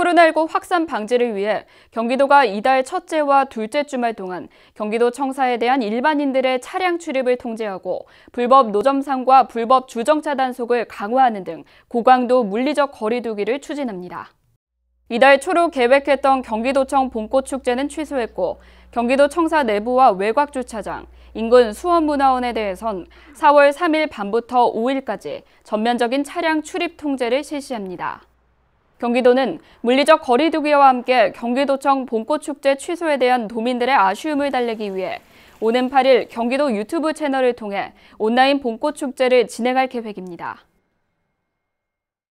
코로나19 확산 방지를 위해 경기도가 이달 첫째와 둘째 주말 동안 경기도 청사에 대한 일반인들의 차량 출입을 통제하고 불법 노점상과 불법 주정차 단속을 강화하는 등 고강도 물리적 거리두기를 추진합니다. 이달 초로 계획했던 경기도청 봄꽃축제는 취소했고 경기도 청사 내부와 외곽 주차장, 인근 수원문화원에 대해선 4월 3일 밤부터 5일까지 전면적인 차량 출입 통제를 실시합니다. 경기도는 물리적 거리두기와 함께 경기도청 봄꽃축제 취소에 대한 도민들의 아쉬움을 달래기 위해 오는 8일 경기도 유튜브 채널을 통해 온라인 봄꽃축제를 진행할 계획입니다.